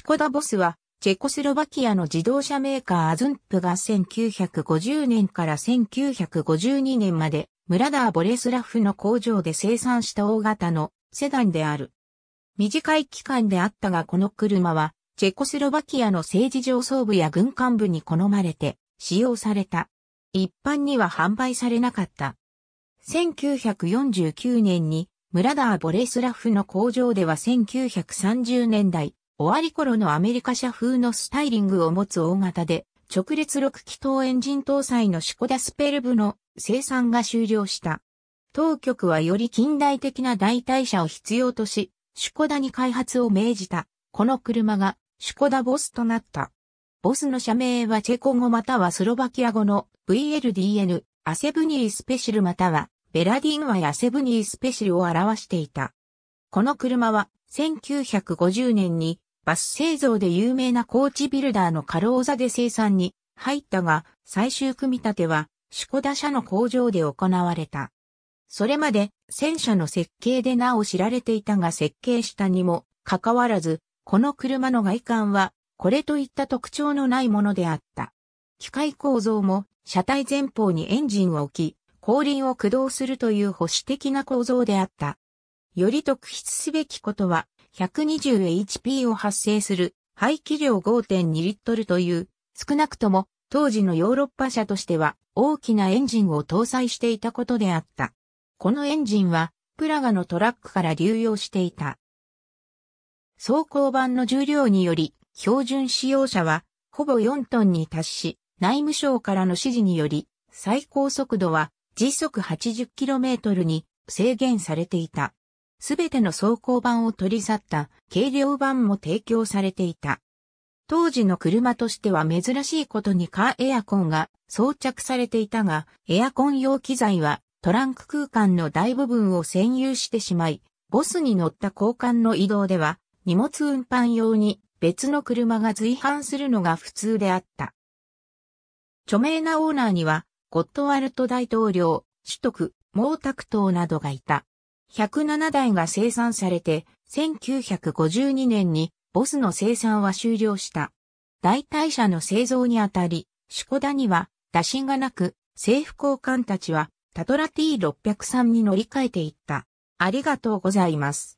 シコダボスは、チェコスロバキアの自動車メーカーアズンプが1950年から1952年まで、ムラダー・ボレスラフの工場で生産した大型のセダンである。短い期間であったがこの車は、チェコスロバキアの政治上層部や軍幹部に好まれて使用された。一般には販売されなかった。1949年に、ムラダー・ボレスラフの工場では1930年代、終わり頃のアメリカ車風のスタイリングを持つ大型で、直列6気筒エンジン搭載のシコダスペルブの生産が終了した。当局はより近代的な代替車を必要とし、シュコダに開発を命じた。この車がシュコダボスとなった。ボスの社名はチェコ語またはスロバキア語の VLDN、アセブニースペシルまたはベラディンワやアセブニースペシルを表していた。この車は1950年にバス製造で有名なコーチビルダーのカローザで生産に入ったが、最終組み立ては、シコダ社の工場で行われた。それまで、戦車の設計でなお知られていたが設計したにも、かかわらず、この車の外観は、これといった特徴のないものであった。機械構造も、車体前方にエンジンを置き、後輪を駆動するという保守的な構造であった。より特筆すべきことは、120HP を発生する排気量5.2リットルという、少なくとも当時のヨーロッパ車としては大きなエンジンを搭載していたことであった。このエンジンはプラガのトラックから流用していた。走行版の重量により、標準使用者はほぼ4トンに達し、内務省からの指示により、最高速度は時速 80km に制限されていた。すべての走行版を取り去った軽量版も提供されていた。当時の車としては珍しいことにカーエアコンが装着されていたが、エアコン用機材はトランク空間の大部分を占有してしまい、ボスに乗った交換の移動では荷物運搬用に別の車が随伴するのが普通であった。著名なオーナーには、ゴットワルト大統領、主徳、毛沢東などがいた。107台が生産されて、1952年にボスの生産は終了した。代替車の製造にあたり、シュコダには打診がなく、政府交換たちはタトラ T603 に乗り換えていった。ありがとうございます。